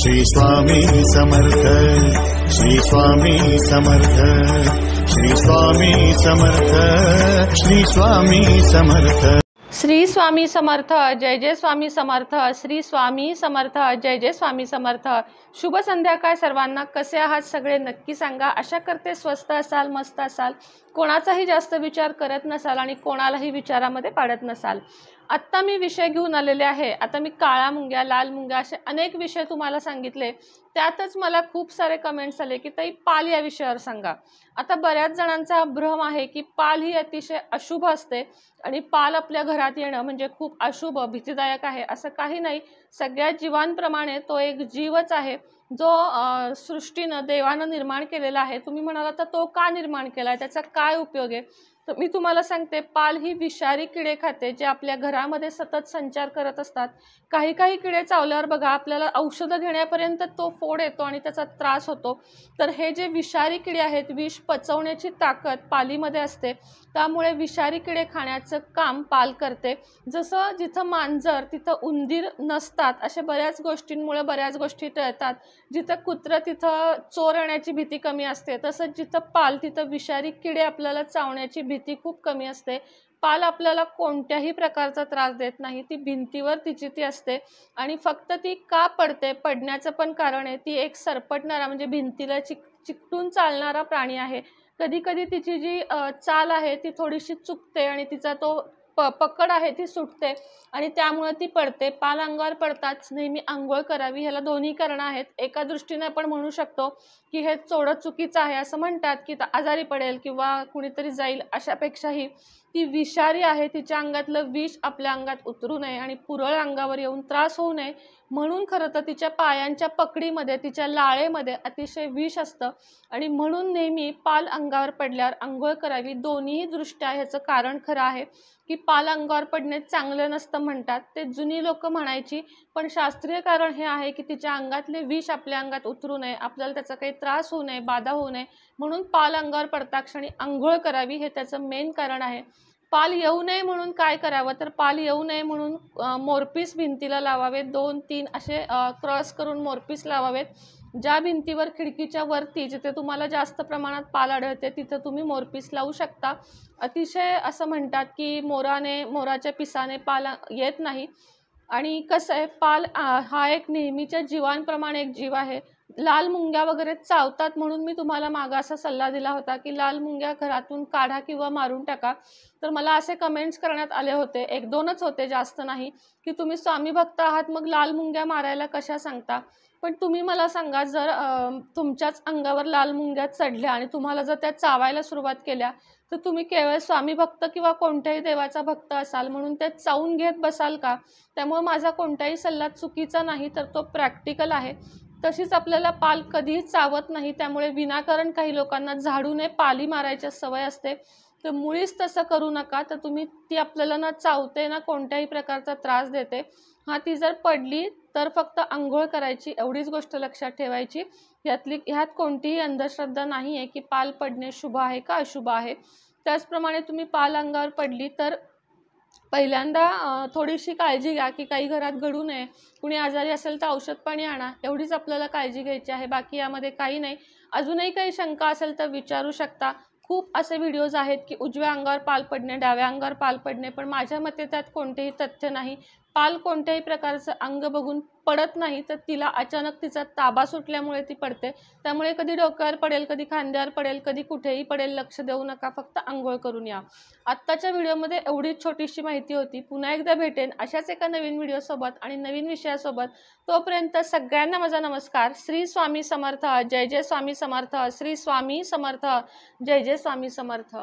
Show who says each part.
Speaker 1: श्री स्वामी समर्थ श्री स्वामी समर्थ श्री स्वामी समर्थ श्री स्वामी समर्थ श्री स्वामी समर्थ जय जय स्वामी समर्थ श्री स्वामी समर्थ जय जय स्वामी समर्थ शुभ संध्याकाळ सर्वांना कसे आहात सगळे नक्की सांगा अशा करते स्वस्त असाल मस्त असाल कोणाचाही जास्त विचार करत नसाल आणि कोणालाही विचारामध्ये पाडत नसाल आत्ता मी विषय घेऊन आलेले आहे आता मी काळा मुंग्या लाल मुंग्या असे अनेक विषय तुम्हाला सांगितले त्यातच मला खूप सारे कमेंट्स आले की ताई पाल या विषयावर सांगा आता बऱ्याच जणांचा भ्रम आहे की पाल ही अतिशय अशुभ असते आणि पाल आपल्या घरात येणं म्हणजे खूप अशुभ भीतीदायक आहे असं काही नाही सगळ्या जीवांप्रमाणे तो एक जीवच आहे जो सृष्टीनं देवानं निर्माण केलेला आहे तुम्ही म्हणाला तर तो का निर्माण केला त्याचा काय उपयोग आहे तर मी तुम्हाला सांगते पाल ही विषारी किडे खाते जे आपल्या घरामध्ये सतत संचार करत असतात काही काही किडे चावल्यावर बघा आपल्याला औषधं घेण्यापर्यंत तो फोड येतो आणि त्याचा त्रास होतो तर हे जे विषारी किडे आहेत विष पचवण्याची ताकद पालीमध्ये असते त्यामुळे विषारी किडे खाण्याचं काम पाल करते जसं जिथं मांजर तिथं उंदीर नसतात अशा बऱ्याच गोष्टींमुळे बऱ्याच गोष्टी टळतात जिथं कुत्रं तिथं चोर येण्याची भीती कमी असते तसंच जिथं पाल तिथं विषारी किडे आपल्याला चावण्याची भीती भीती खूप कमी असते पाल आपल्याला कोणत्याही प्रकारचा त्रास देत नाही ती भिंतीवर तिची ती असते आणि फक्त ती का पडते पडण्याचं पण कारण आहे ती एक सरपटणारा म्हणजे भिंतीला चिक चिकटून चालणारा प्राणी आहे कधी कधी तिची जी चाल आहे ती थोडीशी चुकते आणि तिचा तो प पकड आहे ती सुटते आणि त्यामुळे ती पडते पाल अंगावर पडताच नेहमी आंघोळ करावी ह्याला दोन्ही कारणं आहेत एका दृष्टीने आपण म्हणू शकतो की हे चोडं चुकीचं आहे असं म्हणतात की आजारी पडेल किंवा कुणीतरी जाईल अशापेक्षाही ती विषारी आहे तिच्या अंगातलं विष आपल्या अंगात उतरू नये आणि पुरळ अंगावर येऊन त्रास होऊ नये म्हणून खरं तर तिच्या पायांच्या पकडीमध्ये तिच्या लाळेमध्ये अतिशय विष असतं आणि म्हणून नेहमी पाल अंगावर पडल्यावर आंघोळ करावी दोन्हीही दृष्ट्या ह्याचं कारण खरं आहे की पाल अंगावर पडणे चांगलं नसतं म्हणतात ते जुनी लोक म्हणायची पण शास्त्रीय कारण हे आहे की तिच्या अंगातले विष आपल्या अंगात उतरू नये आपल्याला त्याचा काही त्रास होऊ नये बाधा होऊ नये म्हणून पाल अंगावर पडताक्षणी क्षणी आंघोळ करावी हे त्याचं मेन कारण आहे पाल येऊ नये म्हणून काय करावं तर पाल येऊ नये म्हणून मोरपीस भिंतीला लावावेत दोन तीन असे क्रॉस करून मोरपीस लावावेत ज्या भिंतीवर खिडकीच्या वरती जिथे तुम्हाला जास्त प्रमाणात पाल आढळते तिथं तुम्ही मोरपीस लावू शकता अतिशय असं म्हणतात की मोराने मोराच्या पिसाने पाल येत नाही आणि कसं आहे पाल हा एक नेहमीच्या जीवांप्रमाणे एक जीव आहे लाल मुंग्या वगैरे चावतात म्हणून मी तुम्हाला मागा असा सल्ला दिला होता की लाल मुंग्या घरातून काढा किंवा मारून टाका तर मला असे कमेंट्स करण्यात आले होते एक दोनच होते जास्त नाही की तुम्ही स्वामी भक्त आहात मग लाल मुंग्या मारायला कशा सांगता पण तुम्ही मला सांगा जर तुमच्याच अंगावर लाल मुंग्या चढल्या आणि तुम्हाला जर त्या चावायला सुरुवात केल्या तर तुम्ही केवळ स्वामी भक्त किंवा कोणत्याही देवाचा भक्त असाल म्हणून ते चावून घेत बसाल का त्यामुळे माझा कोणताही सल्ला चुकीचा नाही तर तो प्रॅक्टिकल आहे तशीच आपल्याला पाल कधीही चावत नाही त्यामुळे विनाकारण काही लोकांना झाडूने पाली मारायची सवय असते तर मुळीच तसं करू नका तर तुम्ही ती आपल्याला ना चावते ना कोणत्याही प्रकारचा त्रास देते हा ती जर पडली तर फक्त आंघोळ करायची एवढीच गोष्ट लक्षात ठेवायची यातली ह्यात कोणतीही अंधश्रद्धा नाही आहे की पाल पडणे शुभ आहे का अशुभ आहे त्याचप्रमाणे तुम्ही पाल अंगावर पडली तर पहिल्यांदा थोडीशी काळजी घ्या की काही घरात घडू नये कुणी आजारी असेल तर औषध पाणी आणा एवढीच आपल्याला काळजी घ्यायची आहे बाकी यामध्ये काही नाही अजूनही काही शंका असेल तर विचारू शकता खूप असे व्हिडिओज आहेत की उजव्या अंगावर पाल पडणे डाव्या अंगावर पाल पडणे पण माझ्या मते त्यात कोणतेही तथ्य नाही पाल कोणत्याही प्रकारचं अंग बघून पडत नाही तर तिला अचानक तिचा ताबा सुटल्यामुळे ती पडते त्यामुळे कधी डोक्यावर पडेल कधी खांद्यावर पडेल कधी कुठेही पडेल लक्ष देऊ नका फक्त आंघोळ करून या आत्ताच्या व्हिडिओमध्ये एवढीच छोटीशी माहिती होती पुन्हा एकदा भेटेन अशाच एका नवीन व्हिडिओसोबत आणि नवीन विषयासोबत तोपर्यंत सगळ्यांना माझा नमस्कार श्री स्वामी समर्थ जय जय स्वामी समर्थ श्री स्वामी समर्थ जय जय स्वामी समर्थ